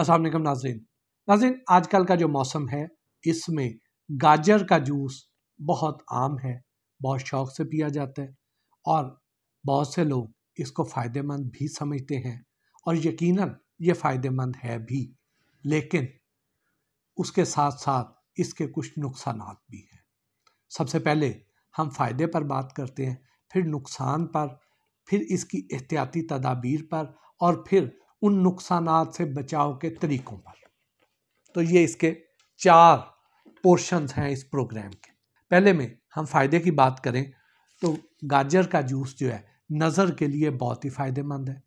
असलम नाजीन नाजीन आजकल का जो मौसम है इसमें गाजर का जूस बहुत आम है बहुत शौक़ से पिया जाता है और बहुत से लोग इसको फ़ायदेमंद भी समझते हैं और यकीनन ये फ़ायदेमंद है भी लेकिन उसके साथ साथ इसके कुछ नुकसान भी हैं सबसे पहले हम फ़ायदे पर बात करते हैं फिर नुकसान पर फिर इसकी एहतियाती तदाबीर पर और फिर उन नुकसान से बचाव के तरीकों पर तो ये इसके चार पोर्शंस हैं इस प्रोग्राम के पहले में हम फ़ायदे की बात करें तो गाजर का जूस जो है नज़र के लिए बहुत ही फ़ायदेमंद है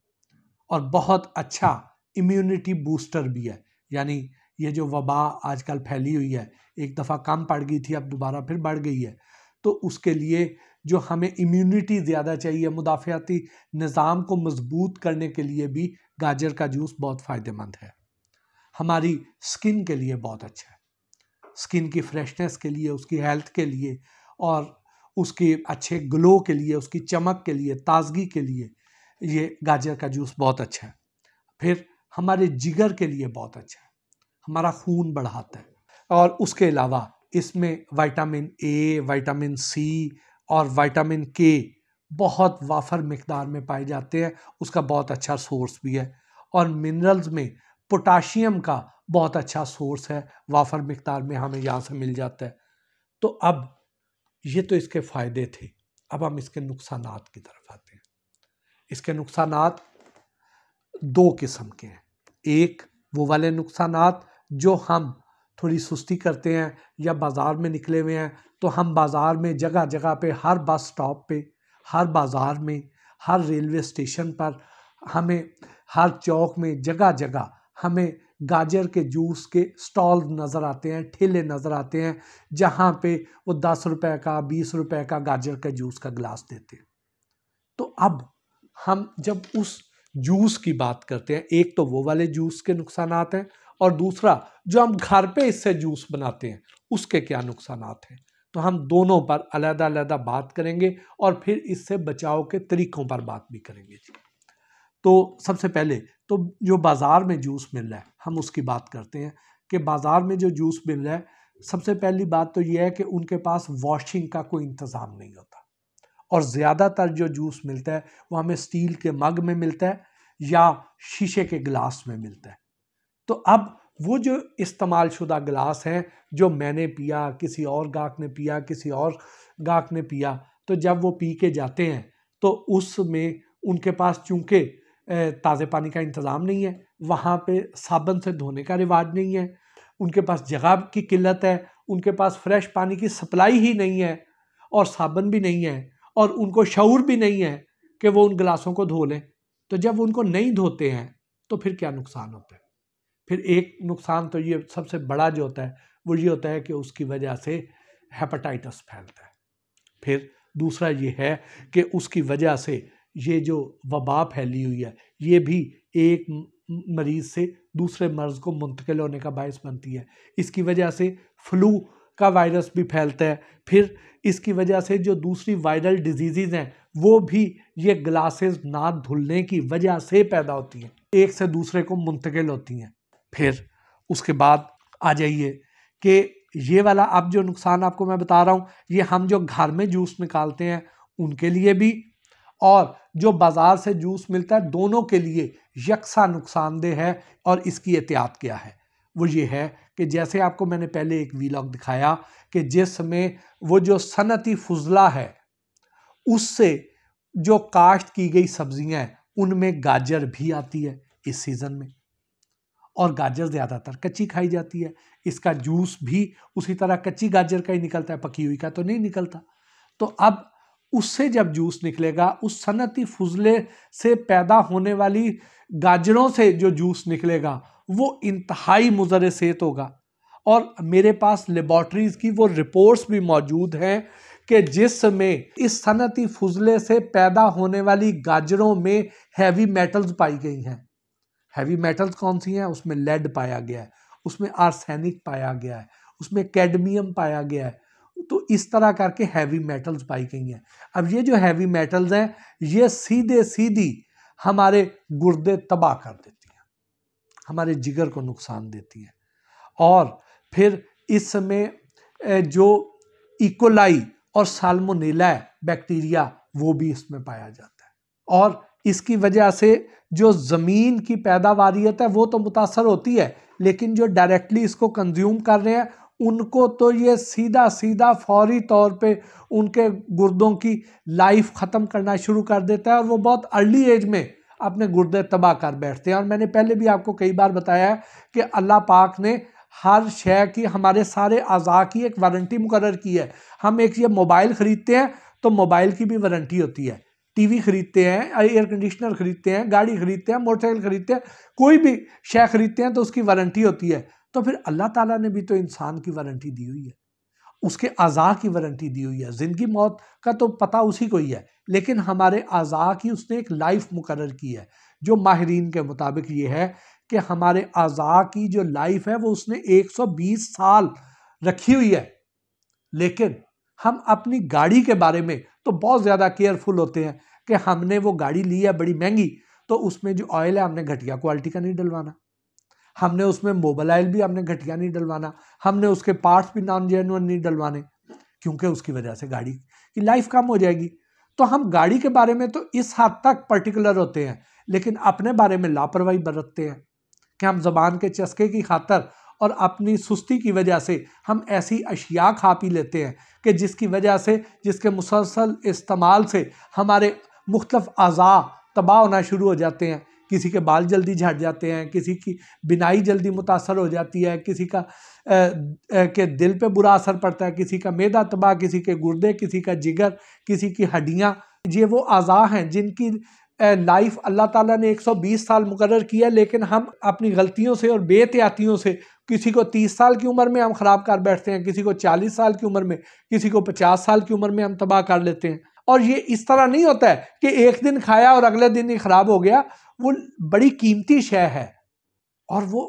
और बहुत अच्छा इम्यूनिटी बूस्टर भी है यानी ये जो वबा आजकल फैली हुई है एक दफ़ा कम पड़ गई थी अब दोबारा फिर बढ़ गई है तो उसके लिए जो हमें इम्यूनिटी ज़्यादा चाहिए मुदाफ़ियाती निज़ाम को मजबूत करने के लिए भी गाजर का जूस बहुत फ़ायदेमंद है हमारी स्किन के लिए बहुत अच्छा है स्किन की फ्रेशनेस के लिए उसकी हेल्थ के लिए और उसके अच्छे ग्लो के लिए उसकी चमक के लिए ताजगी के लिए ये गाजर का जूस बहुत अच्छा है फिर हमारे जिगर के लिए बहुत अच्छा है हमारा खून बढ़ाता है और उसके अलावा इसमें विटामिन ए विटामिन सी और विटामिन के बहुत वाफर मकदार में पाए जाते हैं उसका बहुत अच्छा सोर्स भी है और मिनरल्स में पोटाशियम का बहुत अच्छा सोर्स है वाफर मकदार में हमें यहाँ से मिल जाता है तो अब ये तो इसके फ़ायदे थे अब हम इसके नुकसान की तरफ आते हैं इसके नुकसान दो किस्म के हैं एक वो वाले नुकसान जो हम थोड़ी सुस्ती करते हैं या बाज़ार में निकले हुए हैं तो हम बाज़ार में जगह जगह पे हर बस स्टॉप पे हर बाज़ार में हर रेलवे स्टेशन पर हमें हर चौक में जगह जगह हमें गाजर के जूस के स्टॉल नज़र आते हैं ठेले नज़र आते हैं जहाँ पे वो दस रुपए का बीस रुपए का गाजर के जूस का गिलास देते हैं तो अब हम जब उस जूस की बात करते हैं एक तो वो वाले जूस के नुकसान हैं और दूसरा जो हम घर पे इससे जूस बनाते हैं उसके क्या नुकसान हैं तो हम दोनों पर अलहदा अलहदा बात करेंगे और फिर इससे बचाव के तरीकों पर बात भी करेंगे जी तो सबसे पहले तो जो बाज़ार में जूस मिल रहा है हम उसकी बात करते हैं कि बाज़ार में जो जूस मिल रहा है सबसे पहली बात तो यह है कि उनके पास वॉशिंग का कोई इंतज़ाम नहीं होता और ज़्यादातर जो जूस मिलता है वो हमें स्टील के मग में मिलता है या शीशे के गिलास में मिलता है तो अब वो जो इस्तेमाल शुदा गिलास हैं जो मैंने पिया किसी और गाहक ने पिया किसी और गाहक ने पिया तो जब वो पी के जाते हैं तो उसमें उनके पास चूँकि ताज़े पानी का इंतज़ाम नहीं है वहाँ पे साबन से धोने का रिवाज नहीं है उनके पास जगह की किल्लत है उनके पास फ्रेश पानी की सप्लाई ही नहीं है और साबन भी नहीं है और उनको शूर भी नहीं है कि वो उन गिलासों को धो लें तो जब उनको नहीं धोते हैं तो फिर क्या नुकसान होता है फिर एक नुकसान तो ये सबसे बड़ा जो होता है वो ये होता है कि उसकी वजह से हेपाटाइटस फैलता है फिर दूसरा ये है कि उसकी वजह से ये जो वबा फैली हुई है ये भी एक मरीज़ से दूसरे मर्ज़ को मुंतकिल होने का बायस बनती है इसकी वजह से फ्लू का वायरस भी फैलता है फिर इसकी वजह से जो दूसरी वायरल डिजीज़ हैं वो भी ये ग्लासेस ना धुलने की वजह से पैदा होती हैं एक से दूसरे को मुंतकिल होती हैं फिर उसके बाद आ जाइए कि ये वाला अब जो नुकसान आपको मैं बता रहा हूँ ये हम जो घर में जूस निकालते हैं उनके लिए भी और जो बाज़ार से जूस मिलता है दोनों के लिए यकसा नुकसानदेह है और इसकी एहतियात क्या है वो ये है कि जैसे आपको मैंने पहले एक वीलॉग दिखाया कि जिसमें वो जो सनती फजला है उससे जो काश्त की गई सब्जियां हैं उनमें गाजर भी आती है इस सीज़न में और गाजर ज़्यादातर कच्ची खाई जाती है इसका जूस भी उसी तरह कच्ची गाजर का ही निकलता है पकी हुई का तो नहीं निकलता तो अब उससे जब जूस निकलेगा उस सनती फजले से पैदा होने वाली गाजरों से जो जूस निकलेगा वो इंतहाई मुजर सेहत होगा और मेरे पास लेबॉर्टरीज़ की वो रिपोर्ट्स भी मौजूद हैं कि जिसमें इस सनती फजले से पैदा होने वाली गाजरों में हैवी मेटल्स पाई गई हैं हैवी मेटल्स कौन सी हैं उसमें लेड पाया गया है उसमें आर्सेनिक पाया गया है उसमें कैडमियम पाया गया है तो इस तरह करके हैवी मेटल्स पाई गई हैं अब ये जो हैवी मेटल्स हैं ये सीधे सीधी हमारे गुर्दे तबाह कर देते हमारे जिगर को नुकसान देती है और फिर इसमें जो इकोलाई और साल्मोनेला बैक्टीरिया वो भी इसमें पाया जाता है और इसकी वजह से जो ज़मीन की पैदावारियत है वो तो मुतासर होती है लेकिन जो डायरेक्टली इसको कंज्यूम कर रहे हैं उनको तो ये सीधा सीधा फौरी तौर पे उनके गुर्दों की लाइफ ख़त्म करना शुरू कर देता है और वो बहुत अर्ली एज में अपने गुर्दे तबाह कर बैठते हैं और मैंने पहले भी आपको कई बार बताया है कि अल्लाह पाक ने हर शय की हमारे सारे अज़ा की एक वारंटी मुकर की है हम एक ये मोबाइल ख़रीदते हैं तो मोबाइल की भी वारंटी होती है टीवी ख़रीदते हैं एयर कंडीशनर ख़रीदते हैं गाड़ी ख़रीदते हैं मोटरसाइकिल ख़रीदते हैं कोई भी शय ख़रीदते हैं तो उसकी वारंटी होती है तो फिर अल्लाह ताला ने भी तो इंसान की वारंटी दी हुई है उसके अज़ा की वारंटी दी हुई है ज़िंदगी मौत का तो पता उसी को ही है लेकिन हमारे अज़ा की उसने एक लाइफ मुकर की है जो माहरीन के मुताबिक ये है कि हमारे अज़ा की जो लाइफ है वो उसने 120 साल रखी हुई है लेकिन हम अपनी गाड़ी के बारे में तो बहुत ज़्यादा केयरफुल होते हैं कि हमने वो गाड़ी ली है बड़ी महंगी तो उसमें जो ऑयल है हमने घटिया क्वालिटी का नहीं डलवाना हमने उसमें मोबाइल भी हमने घटिया नहीं डलवाना हमने उसके पार्ट्स भी नॉन जेनुअन नहीं डलवाने क्योंकि उसकी वजह से गाड़ी की लाइफ कम हो जाएगी तो हम गाड़ी के बारे में तो इस हद तक पर्टिकुलर होते हैं लेकिन अपने बारे में लापरवाही बरतते हैं कि हम जबान के चस्के की खातर और अपनी सुस्ती की वजह से हम ऐसी अशिया खा पी लेते हैं कि जिसकी वजह से जिसके मुसलसल इस्तेमाल से हमारे मुख्तफ अज़ा तबाह होना शुरू हो जाते हैं किसी के बाल जल्दी झट जाते हैं किसी की बिनाई जल्दी मुतासर हो जाती है किसी का आ, आ, के दिल पे बुरा असर पड़ता है किसी का मैदा तबाह किसी के गुर्दे किसी का जिगर किसी की हड्डियाँ ये वो अज़ा हैं जिनकी लाइफ अल्लाह ताला ने 120 साल मुकर किया है लेकिन हम अपनी गलतियों से और बेहतियातियों से किसी को 30 साल की उम्र में हम ख़राब कर बैठते हैं किसी को 40 साल की उम्र में किसी को 50 साल की उम्र में हम तबाह कर लेते हैं और ये इस तरह नहीं होता है कि एक दिन खाया और अगले दिन ही ख़राब हो गया वो बड़ी कीमती शय है और वो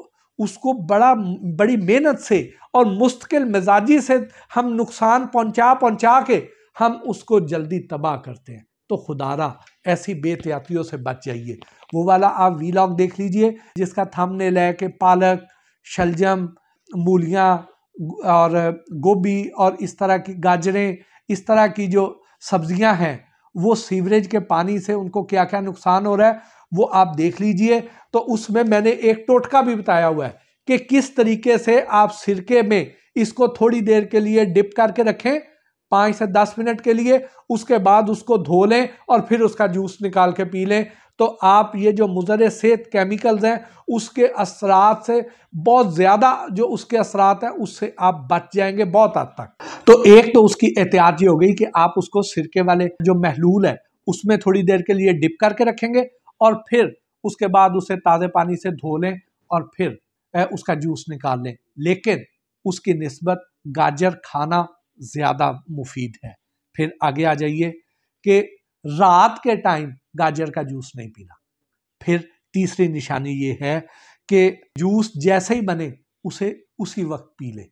उसको बड़ा बड़ी मेहनत से और मुस्तकिल मिजाजी से हम नुकसान पहुंचा पहुंचा के हम उसको जल्दी तबाह करते हैं तो खुदारा ऐसी बेतियातियों से बच जाइए वो वाला आप वीलॉग देख लीजिए जिसका थमने है कि पालक शलजम मूलियाँ और गोभी और इस तरह की गाजरें इस तरह की जो सब्जियां हैं वो सीवरेज के पानी से उनको क्या क्या नुकसान हो रहा है वो आप देख लीजिए तो उसमें मैंने एक टोटका भी बताया हुआ है कि किस तरीके से आप सिरके में इसको थोड़ी देर के लिए डिप करके रखें पाँच से दस मिनट के लिए उसके बाद उसको धो लें और फिर उसका जूस निकाल के पी लें तो आप ये जो मुजर सेहत केमिकल्स हैं उसके असरात से बहुत ज़्यादा जो उसके असरात हैं उससे आप बच जाएंगे बहुत हद तक तो एक तो उसकी एहतियात ये हो गई कि आप उसको सिरके वाले जो महलूल है उसमें थोड़ी देर के लिए डिप करके रखेंगे और फिर उसके बाद उसे ताज़े पानी से धो लें और फिर उसका जूस निकाल लें लेकिन उसकी नस्बत गाजर खाना ज़्यादा मुफीद है फिर आगे आ जाइए कि रात के टाइम गाजर का जूस नहीं पीना फिर तीसरी निशानी ये है कि जूस जैसे ही बने उसे उसी वक्त पी लें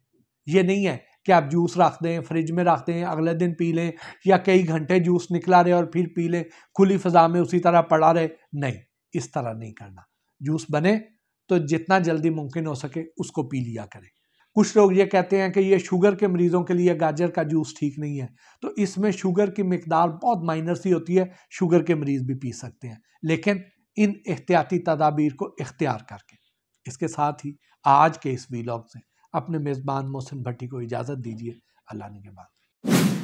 ये नहीं है कि आप जूस रख दें फ्रिज में रख दें अगले दिन पी लें या कई घंटे जूस निकला रहे और फिर पी लें खुली फ़जा में उसी तरह पड़ा रहे नहीं इस तरह नहीं करना जूस बने तो जितना जल्दी मुमकिन हो सके उसको पी लिया करें कुछ लोग ये कहते हैं कि ये शुगर के मरीज़ों के लिए गाजर का जूस ठीक नहीं है तो इसमें शुगर की मकदार बहुत माइनर सी होती है शुगर के मरीज़ भी पी सकते हैं लेकिन इन एहतियाती तदाबीर को इख्तियार करके इसके साथ ही आज के इस वीलॉग से अपने मेज़बान मोहसिन भट्टी को इजाज़त दीजिए अल्लाह ने के बाद